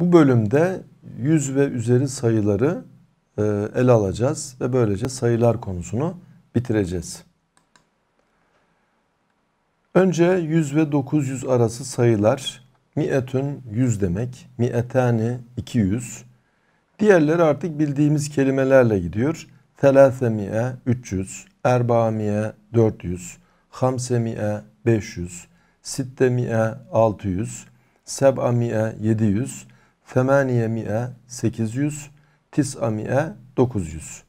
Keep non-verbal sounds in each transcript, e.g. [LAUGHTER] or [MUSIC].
Bu bölümde 100 ve üzeri sayıları e, ele alacağız ve böylece sayılar konusunu bitireceğiz. Önce 100 ve 900 arası sayılar mi'etün 100 demek, mi'etani 200. Diğerleri artık bildiğimiz kelimelerle gidiyor. Telâfemi'e 300, erbâmi'e 400, hamsemi'e 500, sittemi'e 600, seb'ami'e 700, Femaniye mi'e 800, tis'a mi'e 900.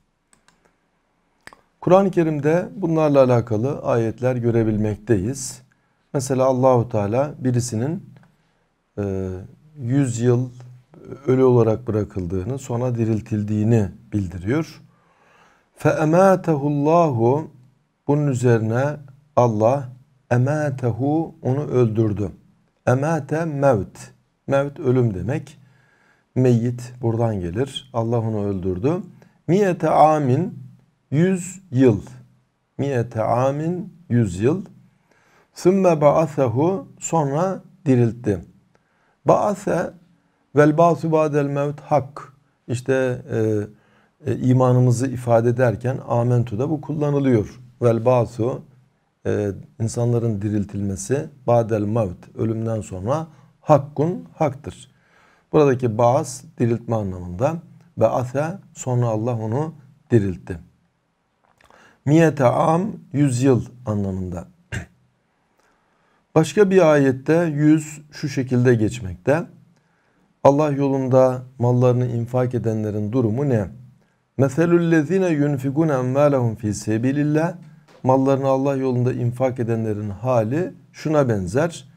Kur'an-ı Kerim'de bunlarla alakalı ayetler görebilmekteyiz. Mesela Allahu Teala birisinin 100 e, yıl ölü olarak bırakıldığını, sonra diriltildiğini bildiriyor. فَاَمَاتَهُ اللّٰهُ Bunun üzerine Allah ematehu onu öldürdü. Emate mevt. Mevt ölüm demek. Meyit buradan gelir. Allah onu öldürdü. Miyete amin 100 yıl. Miyete amin 100 yıl. Sümme ba'asehu sonra diriltti. Ba'ase vel ba'su ba'del mevt hak. İşte e, e, imanımızı ifade ederken da bu kullanılıyor. Vel ba'su e, insanların diriltilmesi ba'del mevt ölümden sonra hakkun haktır. Buradaki baas diriltme anlamında. ve Be'ase sonra Allah onu diriltti. Miyete am yüz yıl anlamında. [CLEARS THROAT] Başka bir ayette yüz şu şekilde geçmekte. Allah yolunda mallarını infak edenlerin durumu ne? Meselüllezine yunfikun emvalehum fi sebilillah. Mallarını Allah yolunda infak edenlerin hali şuna benzer.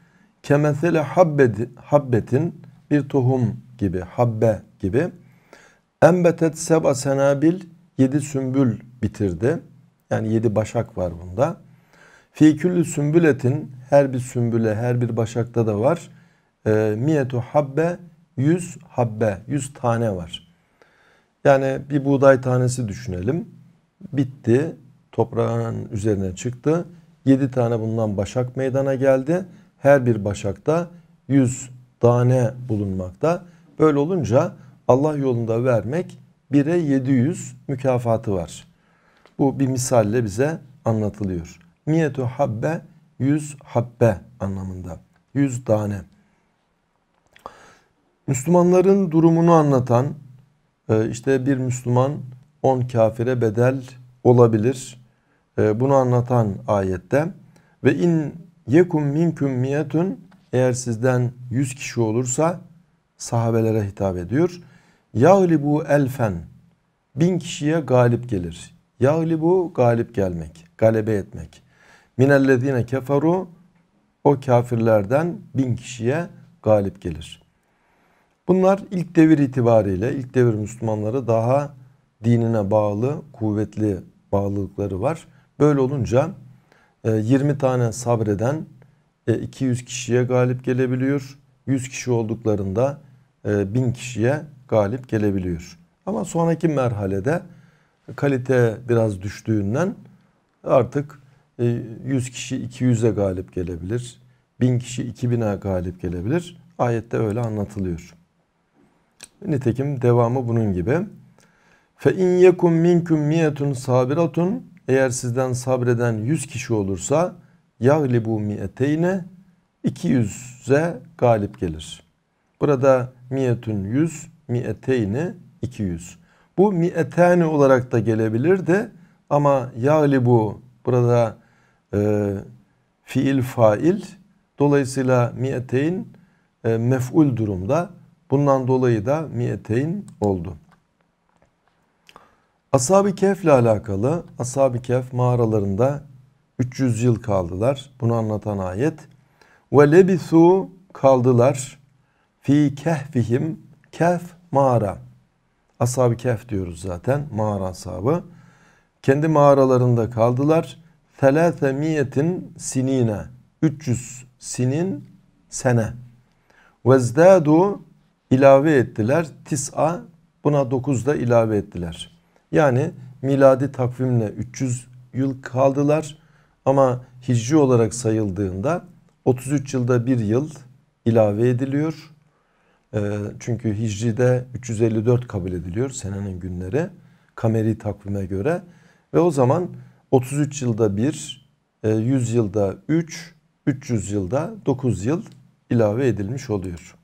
Kemesele habbedi, habbetin bir tohum gibi, habbe gibi. Embetet seb'a senabil yedi sümbül bitirdi. Yani yedi başak var bunda. Fi küllü sümbületin her bir sümbüle, her bir başakta da var. E, miyetu habbe, yüz habbe, yüz tane var. Yani bir buğday tanesi düşünelim. Bitti, toprağın üzerine çıktı. Yedi tane bundan başak meydana geldi. Her bir başakta yüz tane bulunmakta. Böyle olunca Allah yolunda vermek 1'e 700 mükafatı var. Bu bir misalle bize anlatılıyor. Miyetu habbe 100 habbe anlamında. 100 tane. Müslümanların durumunu anlatan e, işte bir Müslüman 10 kafire bedel olabilir. E, bunu anlatan ayette ve in yekum minkum miyetun eğer sizden 100 kişi olursa sahabelere hitap ediyor. bu elfen bin kişiye galip gelir. bu galip gelmek, galebe etmek. Minellezine keferu o kafirlerden bin kişiye galip gelir. Bunlar ilk devir itibariyle ilk devir Müslümanları daha dinine bağlı, kuvvetli bağlılıkları var. Böyle olunca 20 e, tane sabreden 200 e, kişiye galip gelebiliyor. 100 kişi olduklarında 1000 e, kişiye galip gelebiliyor. Ama sonraki merhalede kalite biraz düştüğünden artık 100 e, kişi 200'e galip gelebilir. 1000 kişi 2000'e galip gelebilir. Ayette öyle anlatılıyor. Nitekim devamı bunun gibi. Fe in yekum minkum miyetun sabiratun eğer sizden sabreden 100 kişi olursa yaglibu mi'eteyne 200'e galip gelir. Burada miyetün 100, mi'eteyne 200. Bu mi'etane olarak da gelebilir de ama yaglibu burada e, fiil fail dolayısıyla mi'eteyn e, mef'ul durumda. Bundan dolayı da mi'eteyn oldu. Ashab-ı Kehf ile alakalı Ashab-ı Kehf mağaralarında 300 yıl kaldılar. Bunu anlatan ayet. Ve lebisu kaldılar fi kehfihim kehf mağara. Ashab-ı kehf diyoruz zaten. Mağara ashabı. Kendi mağaralarında kaldılar. miyetin sinine. 300 sinin sene. Vezdâdu ilave ettiler. Tis'a buna 9 da ilave ettiler. Yani miladi takvimle 300 yıl kaldılar. Ama hicri olarak sayıldığında 33 yılda bir yıl ilave ediliyor. Ee, çünkü hicride 354 kabul ediliyor senenin günleri kameri takvime göre. Ve o zaman 33 yılda bir, 100 e, yılda 3, 300 yılda 9 yıl ilave edilmiş oluyor.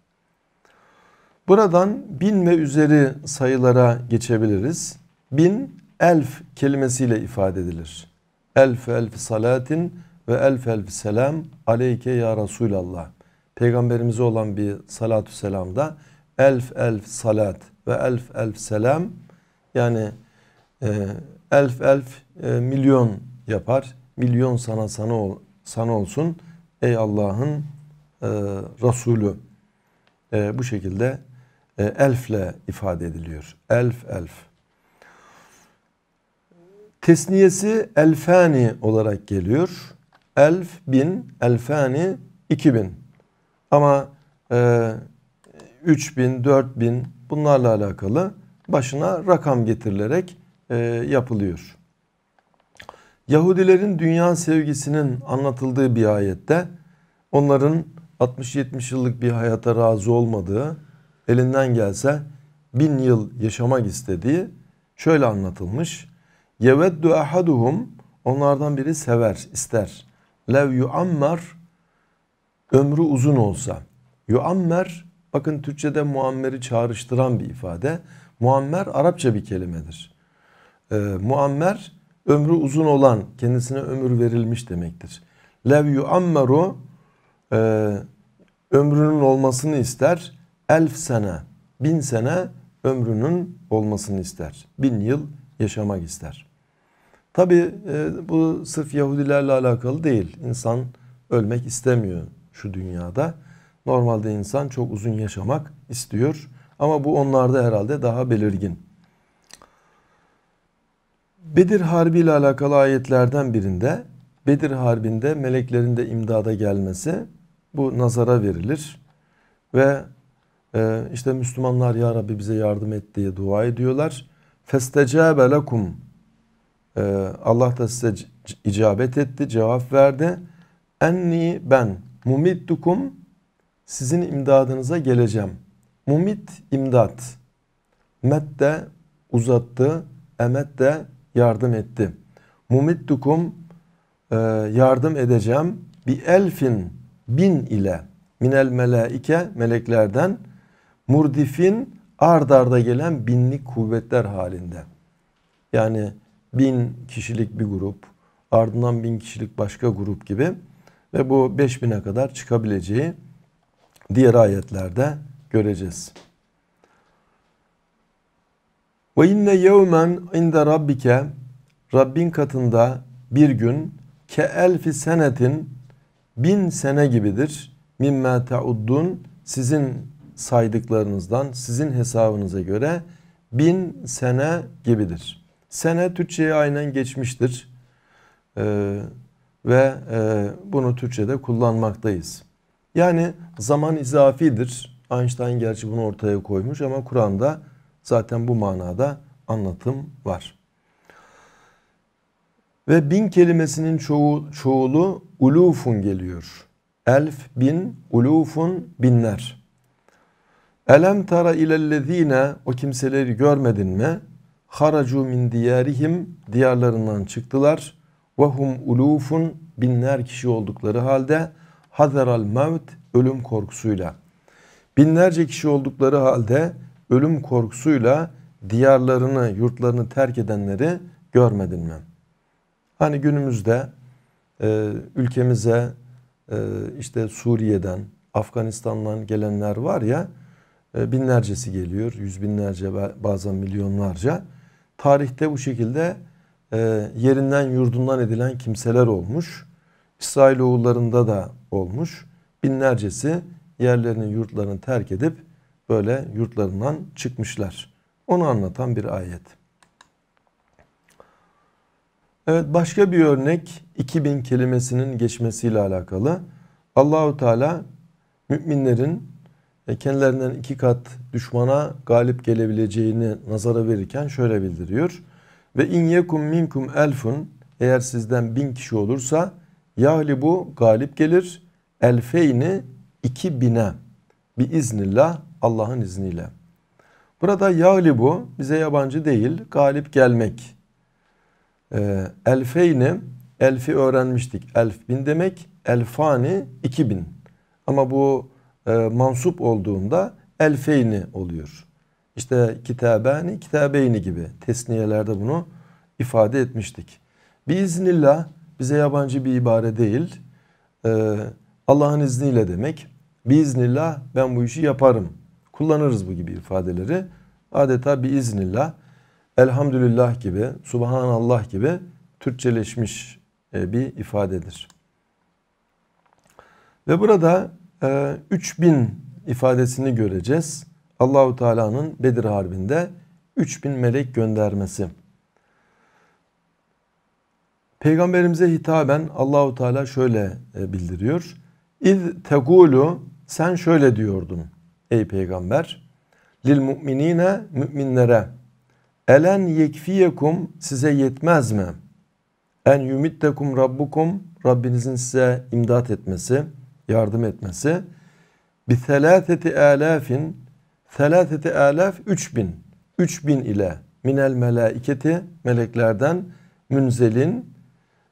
Buradan bin ve üzeri sayılara geçebiliriz. Bin elf kelimesiyle ifade edilir. Elf elf salatin ve elf elf selam aleyke ya Resulallah. Peygamberimize olan bir salatü selamda elf elf salat ve elf elf selam yani e, elf elf e, milyon yapar. Milyon sana sana, ol, sana olsun ey Allah'ın e, Resulü. E, bu şekilde e, elfle ifade ediliyor. Elf elf. Tesniyesi elfani olarak geliyor. Elf, bin, elfani, iki bin. Ama e, üç bin, dört bin bunlarla alakalı başına rakam getirilerek e, yapılıyor. Yahudilerin dünya sevgisinin anlatıldığı bir ayette onların 60-70 yıllık bir hayata razı olmadığı, elinden gelse bin yıl yaşamak istediği şöyle anlatılmış. Yeveddu ahaduhum onlardan biri sever, ister. Lev yu'ammer, ömrü uzun olsa. Yuammer bakın Türkçe'de muammeri çağrıştıran bir ifade. Muammer Arapça bir kelimedir. Ee, muammer ömrü uzun olan kendisine ömür verilmiş demektir. Lev yuammeru e, ömrünün olmasını ister. Elf sene, bin sene ömrünün olmasını ister. Bin yıl yaşamak ister. Tabi e, bu sırf Yahudilerle alakalı değil. İnsan ölmek istemiyor şu dünyada. Normalde insan çok uzun yaşamak istiyor. Ama bu onlarda herhalde daha belirgin. Bedir Harbi ile alakalı ayetlerden birinde Bedir Harbi'nde meleklerin de imdada gelmesi bu nazara verilir. Ve e, işte Müslümanlar ya Rabbi bize yardım et diye dua ediyorlar. فَاسْتَجَابَ لَكُمْ ee, Allah da size icabet etti, cevap verdi. Enni ben mumiddukum sizin imdadınıza geleceğim. Mumit imdat. Met de uzattı, emet de yardım etti. Mumiddukum e, yardım edeceğim. Bir elfin bin ile minel melaike meleklerden murdifin ardarda gelen binlik kuvvetler halinde. Yani bin kişilik bir grup, ardından bin kişilik başka grup gibi ve bu beş bine kadar çıkabileceği diğer ayetlerde göreceğiz. Ve inne yevmen inde rabbike Rabbin katında bir gün ke elfi senetin bin sene gibidir. Mimme teuddun sizin saydıklarınızdan sizin hesabınıza göre bin sene gibidir sene Türkçe'ye aynen geçmiştir. Ee, ve e, bunu Türkçe'de kullanmaktayız. Yani zaman izafidir. Einstein gerçi bunu ortaya koymuş ama Kur'an'da zaten bu manada anlatım var. Ve bin kelimesinin çoğu, çoğulu ulufun geliyor. Elf, bin, ulufun, binler. Elem tara ilellezine o kimseleri görmedin mi? haracu min diyarihim diyarlarından çıktılar ve hum ulufun binler kişi oldukları halde hazaral mevt ölüm korkusuyla binlerce kişi oldukları halde ölüm korkusuyla diyarlarını yurtlarını terk edenleri görmedin mi? Hani günümüzde e, ülkemize e, işte Suriye'den Afganistan'dan gelenler var ya e, binlercesi geliyor. Yüz binlerce bazen milyonlarca tarihte bu şekilde e, yerinden yurdundan edilen kimseler olmuş. İsrailoğullarında da olmuş. Binlercesi yerlerini yurtlarını terk edip böyle yurtlarından çıkmışlar. Onu anlatan bir ayet. Evet başka bir örnek 2000 kelimesinin geçmesiyle alakalı. Allahu Teala müminlerin e, kendilerinden iki kat düşmana galip gelebileceğini nazara verirken şöyle bildiriyor. Ve in yekum minkum elfun eğer sizden bin kişi olursa yahli bu galip gelir elfeyni iki bine bi iznillah Allah'ın izniyle. Burada yahli bu bize yabancı değil galip gelmek. Ee, elfeyni elfi öğrenmiştik elf bin demek elfani iki bin. Ama bu e, mansup olduğunda elfeyni oluyor. İşte kitabani, kitabeyni gibi tesniyelerde bunu ifade etmiştik. Biiznillah bize yabancı bir ibare değil. Ee, Allah'ın izniyle demek. Biiznillah ben bu işi yaparım. Kullanırız bu gibi ifadeleri. Adeta biiznillah, elhamdülillah gibi, subhanallah gibi Türkçeleşmiş e, bir ifadedir. Ve burada e, ee, 3000 ifadesini göreceğiz. Allahu Teala'nın Bedir Harbi'nde 3000 melek göndermesi. Peygamberimize hitaben Allahu Teala şöyle e, bildiriyor. İz tegulu sen şöyle diyordun ey peygamber. Lil mu'minine müminlere elen yekfiyekum size yetmez mi? En yumittekum rabbukum Rabbinizin size imdat etmesi.'' yardım etmesi. bir selâseti âlâfin selâseti âlâf üç bin. Üç bin ile minel melâiketi meleklerden münzelin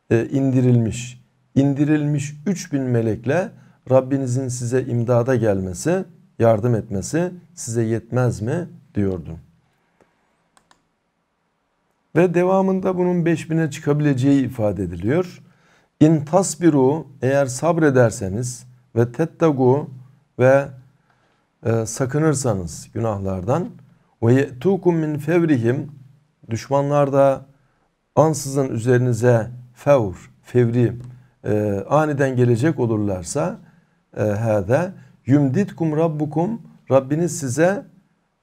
e, indirilmiş. indirilmiş üç bin melekle Rabbinizin size imdada gelmesi, yardım etmesi size yetmez mi diyordum. Ve devamında bunun 5000'e çıkabileceği ifade ediliyor. İn tasbiru eğer sabrederseniz ve tettagu ve e, sakınırsanız günahlardan ve ye'tukum min fevrihim düşmanlar da ansızın üzerinize fevr, fevri e, aniden gelecek olurlarsa e, hâdâ yumditkum rabbukum Rabbiniz size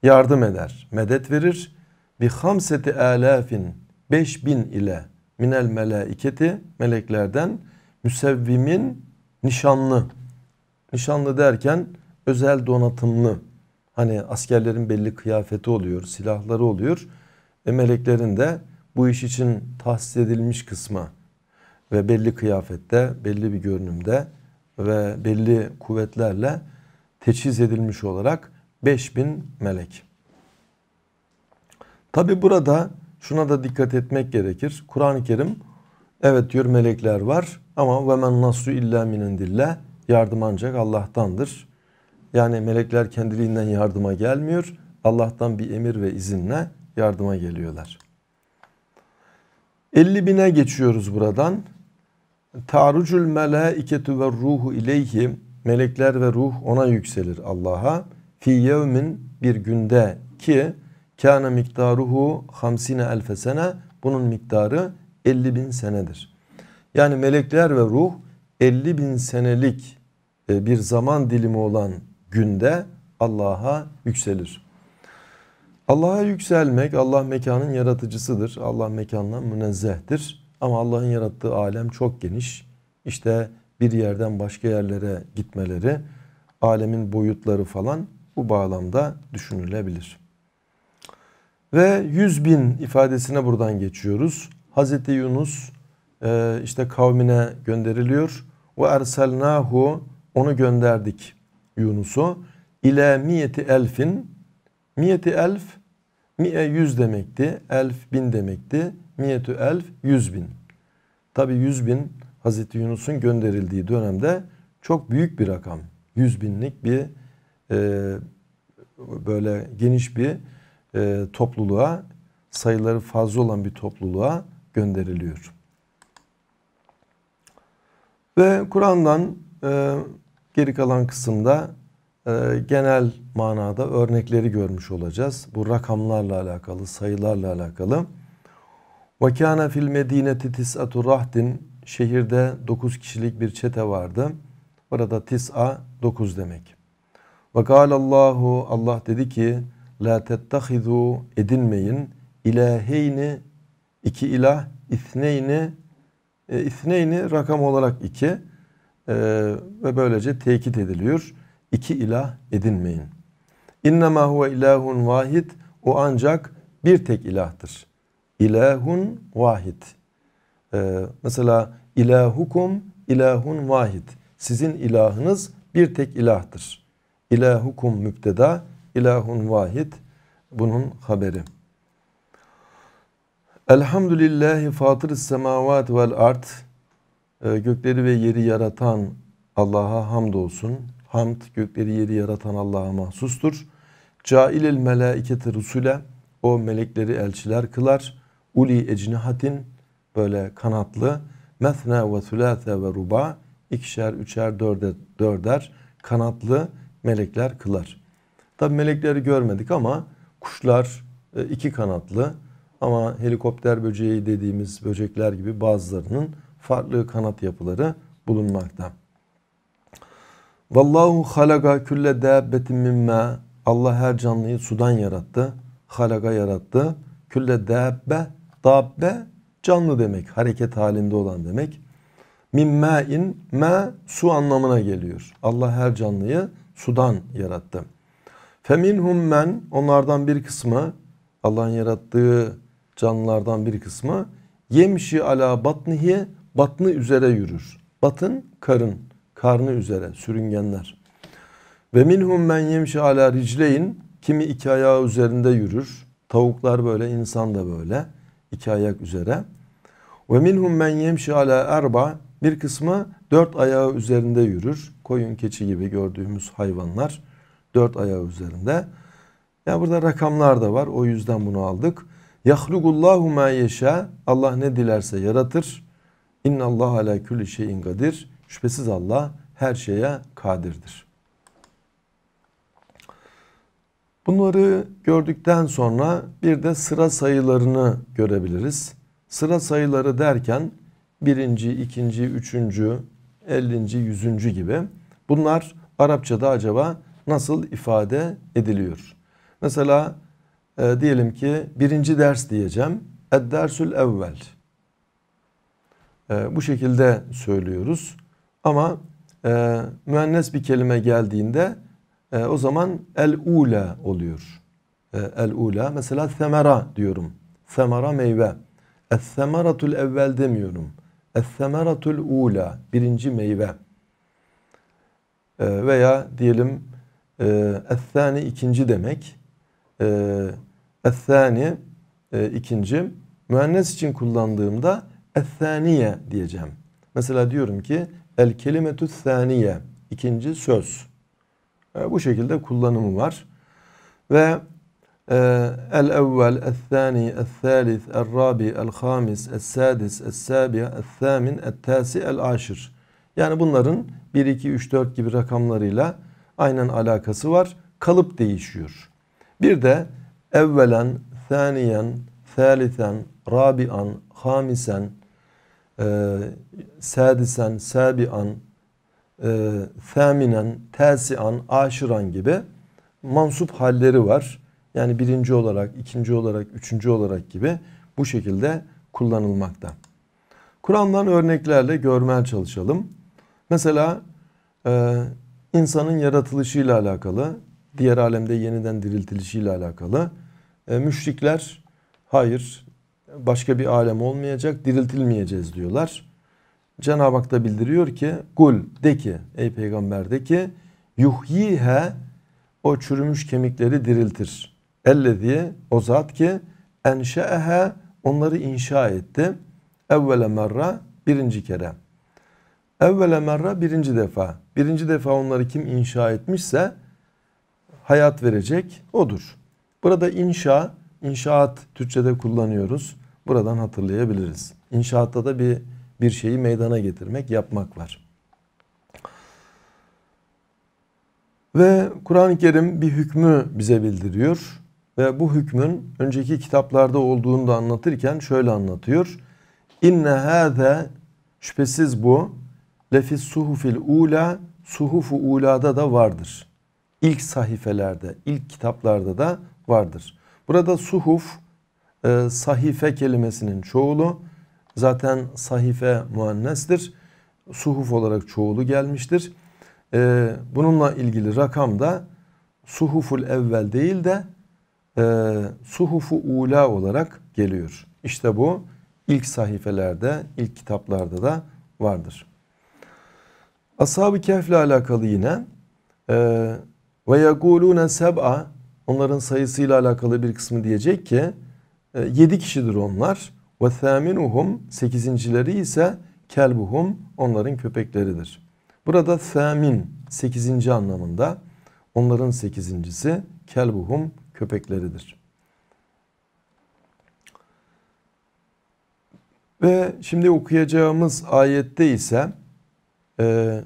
yardım eder, medet verir. Bi hamseti alafin 5000 ile minel melaiketi meleklerden müsevvimin nişanlı Nişanlı derken özel donatımlı hani askerlerin belli kıyafeti oluyor, silahları oluyor. E meleklerin de bu iş için tahsis edilmiş kısmı ve belli kıyafette, belli bir görünümde ve belli kuvvetlerle teçhiz edilmiş olarak 5000 melek. Tabi burada şuna da dikkat etmek gerekir. Kur'an-ı Kerim evet diyor melekler var ama ve men nasru illa minindillah Yardım ancak Allah'tandır. Yani melekler kendiliğinden yardıma gelmiyor. Allah'tan bir emir ve izinle yardıma geliyorlar. 50 bine geçiyoruz buradan. Tarucul melaiketu ve ruhu ileyhim. Melekler ve ruh ona yükselir Allah'a. Fi yevmin bir günde ki kâne miktaruhu hamsine elfe sene. Bunun miktarı 50 bin senedir. Yani melekler ve ruh 50 bin senelik e, bir zaman dilimi olan günde Allah'a yükselir. Allah'a yükselmek, Allah mekanın yaratıcısıdır. Allah mekandan münezzehtir. Ama Allah'ın yarattığı alem çok geniş. İşte bir yerden başka yerlere gitmeleri, alemin boyutları falan bu bağlamda düşünülebilir. Ve 100 bin ifadesine buradan geçiyoruz. Hz. Yunus e, işte kavmine gönderiliyor. Ve erselnahu onu gönderdik Yunus'u ile miyeti elfin miyeti elf mi'e yüz demekti. Elf bin demekti. Miyetü elf yüz bin. Tabi yüz bin Hazreti Yunus'un gönderildiği dönemde çok büyük bir rakam. Yüz binlik bir e, böyle geniş bir e, topluluğa sayıları fazla olan bir topluluğa gönderiliyor. Ve Kur'an'dan e, geri kalan kısımda e, genel manada örnekleri görmüş olacağız. Bu rakamlarla alakalı, sayılarla alakalı. وَكَانَ fil medineti tis'atu rahdin Şehirde 9 kişilik bir çete vardı. Burada tis'a 9 demek. وَقَالَ Allahu Allah dedi ki la tettehizu edinmeyin ilaheyni iki ilah isneyni e, İthneyni rakam olarak iki e, ve böylece tekit ediliyor. İki ilah edinmeyin. İnnemâ huve ilahun vahid o ancak bir tek ilahtır. İlahun vahid. Ee, mesela ilahukum ilahun vahid. Sizin ilahınız bir tek ilahtır. İlahukum müpteda, ilahun vahid. Bunun haberi. Elhamdülillahi fatırı semavat vel art e, gökleri ve yeri yaratan Allah'a hamdolsun. Hamd gökleri yeri yaratan Allah'a mahsustur. Cailil melaiketi rusule o melekleri elçiler kılar. Uli ecnihatin böyle kanatlı methne ve sülate ve ruba ikişer, üçer, dörde, dörder kanatlı melekler kılar. Tabi melekleri görmedik ama kuşlar e, iki kanatlı ama helikopter böceği dediğimiz böcekler gibi bazılarının farklı kanat yapıları bulunmakta. Vallahu halaga külle dabbetin mimma Allah her canlıyı sudan yarattı. Halaga yarattı. Külle dabbe dabbe canlı demek. Hareket halinde olan demek. Mimma in ma su anlamına geliyor. Allah her canlıyı sudan yarattı. Feminhum men onlardan bir kısmı Allah'ın yarattığı canlılardan bir kısmı yemşi ala batnihi batnı üzere yürür. Batın karın, karnı üzere sürüngenler. Ve minhum men yemşi ala ricleyin kimi iki ayağı üzerinde yürür. Tavuklar böyle, insan da böyle iki ayak üzere. Ve minhum men yemşi ala erba bir kısmı dört ayağı üzerinde yürür. Koyun, keçi gibi gördüğümüz hayvanlar dört ayağı üzerinde. Ya burada rakamlar da var. O yüzden bunu aldık. Yahlugullahu ma yeşa. Allah ne dilerse yaratır. İnna Allah ala kulli şeyin kadir. Şüphesiz Allah her şeye kadirdir. Bunları gördükten sonra bir de sıra sayılarını görebiliriz. Sıra sayıları derken birinci, ikinci, üçüncü, ellinci, yüzüncü gibi bunlar Arapçada acaba nasıl ifade ediliyor? Mesela e, diyelim ki birinci ders diyeceğim. Eddersül evvel. E, bu şekilde söylüyoruz. Ama e, müennes bir kelime geldiğinde e, o zaman el-ula oluyor. E, el-ula mesela semera diyorum. Semera meyve. Es-semeratul evvel demiyorum. Es-semeratul ula birinci meyve. E, veya diyelim e, es-sani ikinci demek. Ee, Ethani e, ikinci. Müennes için kullandığımda ethaniye diyeceğim. Mesela diyorum ki el kelimetü thaniye ikinci söz. E, bu şekilde kullanımı var. Ve e, el evvel, el thani, el thalith, el rabi, el hamis, el sadis, el sabiya, el thamin, el tasi, el aşir. Yani bunların 1, 2, 3, 4 gibi rakamlarıyla aynen alakası var. Kalıp değişiyor. Bir de evvelen, saniyen, thalithen, rabian, hamisen, e, sadisen, sabian, e, feminen, tasian, aşıran gibi mansup halleri var. Yani birinci olarak, ikinci olarak, üçüncü olarak gibi bu şekilde kullanılmakta. Kur'an'dan örneklerle görmeye çalışalım. Mesela e, insanın yaratılışıyla alakalı diğer alemde yeniden diriltilişiyle alakalı. E, müşrikler hayır başka bir alem olmayacak diriltilmeyeceğiz diyorlar. Cenab-ı Hak da bildiriyor ki gul de ki ey peygamber de ki yuhyihe o çürümüş kemikleri diriltir. Elle diye o zat ki enşeehe onları inşa etti. Evvele merra birinci kere. Evvele merra birinci defa. Birinci defa onları kim inşa etmişse hayat verecek odur. Burada inşa, inşaat Türkçe'de kullanıyoruz. Buradan hatırlayabiliriz. İnşaatta da bir bir şeyi meydana getirmek, yapmak var. Ve Kur'an-ı Kerim bir hükmü bize bildiriyor. Ve bu hükmün önceki kitaplarda olduğunu da anlatırken şöyle anlatıyor. İnne hâze şüphesiz bu lefis suhufil ula suhufu ulada da vardır ilk sahifelerde, ilk kitaplarda da vardır. Burada suhuf e, sahife kelimesinin çoğulu zaten sahife muannestir. Suhuf olarak çoğulu gelmiştir. E, bununla ilgili rakam da suhuful evvel değil de e, suhufu ula olarak geliyor. İşte bu ilk sahifelerde, ilk kitaplarda da vardır. Ashab-ı Kehf ile alakalı yine e, ve yekulune seb'a onların sayısıyla alakalı bir kısmı diyecek ki e, yedi kişidir onlar. Ve thaminuhum sekizincileri ise kelbuhum onların köpekleridir. Burada thamin sekizinci anlamında onların sekizincisi kelbuhum köpekleridir. Ve şimdi okuyacağımız ayette ise e,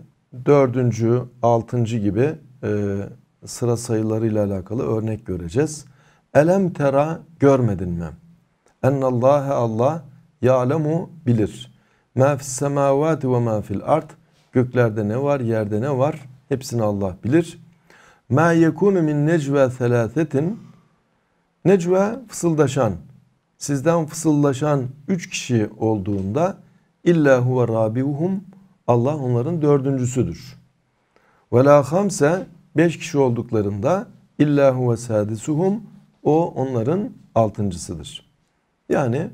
dördüncü, altıncı gibi e, sıra sayıları ile alakalı örnek göreceğiz. Elem tera görmedin mi? Ennallâhe Allah ya'lemu bilir. Mâ fis semâvâti ve mâ fil ard. Göklerde ne var, yerde ne var? Hepsini Allah bilir. Mâ yekûnu min necve selâsetin. Necve fısıldaşan. Sizden fısıldaşan üç kişi olduğunda illa huve rabiuhum. Allah onların dördüncüsüdür. Ve la hamse Beş kişi olduklarında illahu ve sadisuhum o onların altıncısıdır. Yani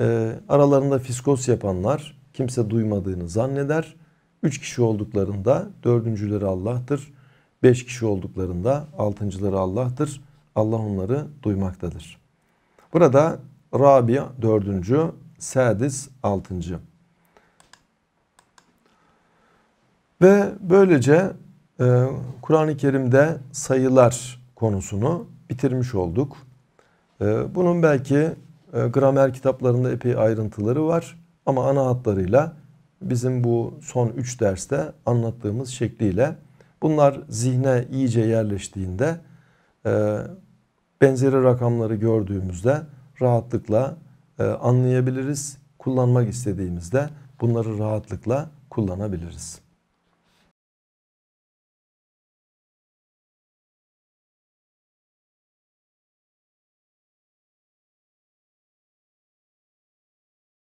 e, aralarında fiskos yapanlar kimse duymadığını zanneder. Üç kişi olduklarında dördüncüleri Allah'tır. Beş kişi olduklarında altıncıları Allah'tır. Allah onları duymaktadır. Burada Rabi dördüncü, Sadis altıncı. Ve böylece ee, Kur'an-ı Kerim'de sayılar konusunu bitirmiş olduk. Ee, bunun belki e, gramer kitaplarında epey ayrıntıları var ama ana hatlarıyla bizim bu son 3 derste anlattığımız şekliyle bunlar zihne iyice yerleştiğinde e, benzeri rakamları gördüğümüzde rahatlıkla e, anlayabiliriz. Kullanmak istediğimizde bunları rahatlıkla kullanabiliriz.